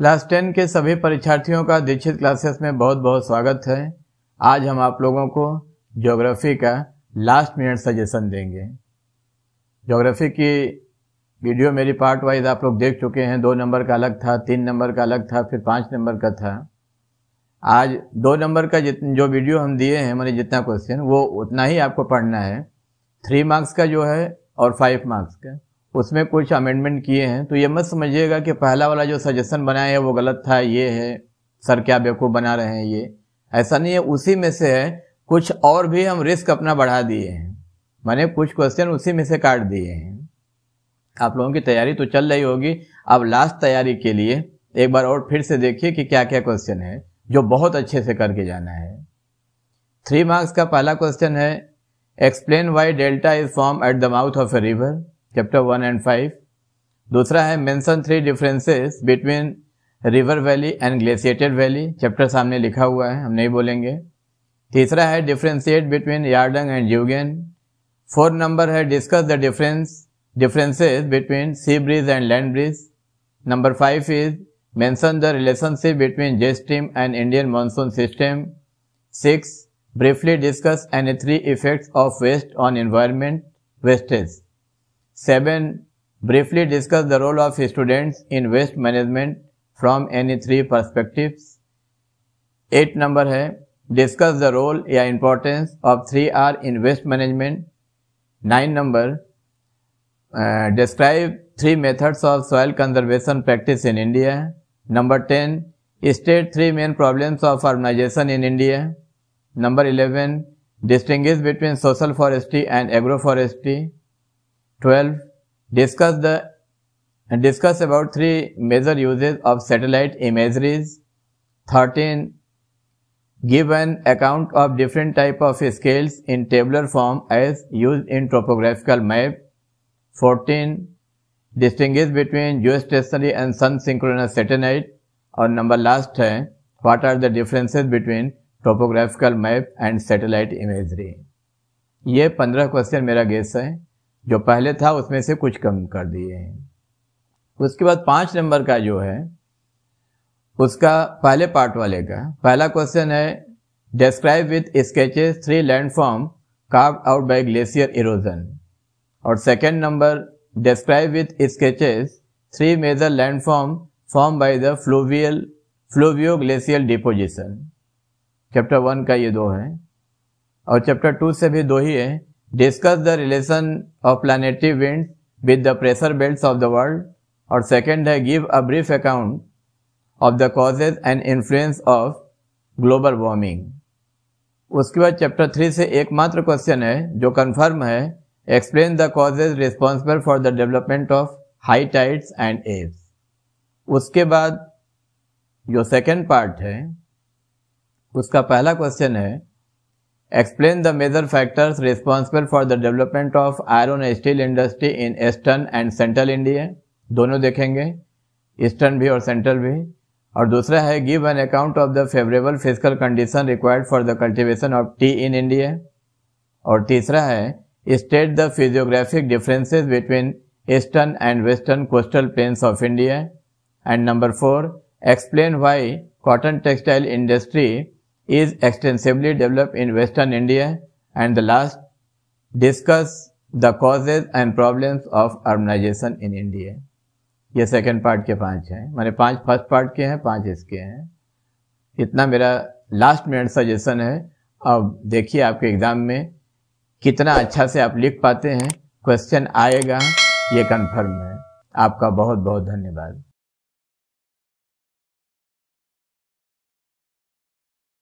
Class ten के सभी परीक्षार्थियों का दीक्षित क्लासेस में बहुत बहुत स्वागत है आज हम आप लोगों को ज्योग्राफी का लास्ट मिनट सजेशन देंगे ज्योग्राफी की वीडियो मेरी पार्ट वाइज आप लोग देख चुके हैं दो नंबर का अलग था तीन नंबर का अलग था फिर पाँच नंबर का था आज दो नंबर का जित जो वीडियो हम दिए हैं मैंने जितना क्वेश्चन वो उतना ही आपको पढ़ना है थ्री मार्क्स का जो है और फाइव मार्क्स का उसमें कुछ अमेंडमेंट किए हैं तो ये मत समझिएगा कि पहला वाला जो सजेशन बनाया है वो गलत था ये है सर क्या बेवकूफ़ बना रहे हैं ये ऐसा नहीं है उसी में से है कुछ और भी हम रिस्क अपना बढ़ा दिए हैं मैंने कुछ क्वेश्चन उसी में से काट दिए हैं आप लोगों की तैयारी तो चल रही होगी अब लास्ट तैयारी के लिए एक बार और फिर से देखिए कि क्या क्या क्वेश्चन है जो बहुत अच्छे से करके जाना है थ्री मार्क्स का पहला क्वेश्चन है explain why delta is form at the mouth of a river chapter one and five दूसरा है mention three differences between river valley and glaciated valley chapter सामने लिखा हुआ है हम नहीं बोलेंगे तीसरा है differentiate between yardang and zeugen four number है discuss the difference differences between sea bridge and land bridge number five is mention the relationship between jet stream and Indian monsoon system six briefly discuss and three effects of waste on environment wastage seven briefly discuss the role of students in waste management from any three perspective eight number है discuss the role या importance of three R in waste management nine number describe three methods of soil conservation practice in India number ten state three main problem of organization in India number eleven distinguish between social forestry and agro forestry 12 discuss the discuss about three major uses of satellite imageries 13 give an account of different type of scales in tabular form as used in topographical map 14 distinguish between geostationary and sun synchronous satellite और number last है what are the differences between topographical map and satellite imagery ये पंद्रह question मेरा guess है जो पहले था उसमें से कुछ कम कर दिए हैं उसके बाद पांच नंबर का जो है उसका पहले पार्ट वाले का पहला क्वेश्चन है describe with sketches three landform carve out by glacier erosion और second number describe with sketches three major landform form by the fluvial fluvio glacial deposition chapter one का ये दो है और चैप्टर टू से भी दो ही है discuss the relation of planetary wind with the pressure belt of the world और सेकेंड है give a brief account of the causes and influence of global warming उसके बाद चैप्टर थ्री से एकमात्र क्वेश्चन है जो कन्फर्म है explain the causes responsible for the development of high tides and ebbs उसके बाद जो सेकेंड पार्ट है उसका पहला क्वेश्चन है explain the major factors responsible for the development of iron steel industry in eastern and central India दोनों देखेंगे eastern भी और सेंट्रल भी और दूसरा है give an account of the favourable physical condition required for the cultivation of tea in India और तीसरा है state the physiographic differences between eastern and western coastal plains of India and number four explain why cotton textile industry is extensively developed in western India and the last discuss the causes and problems of urbanization in India. ये second part के पांच हैं मैंने पांच first part के हैं पांच इसके हैं इतना मेरा लास्ट मिनट सजेशन है अब देखिए आपके एग्ज़ाम में कितना अच्छा से आप लिख पाते हैं क्वेश्चन आएगा ये कंफर्म है आपका बहुत बहुत धन्यवाद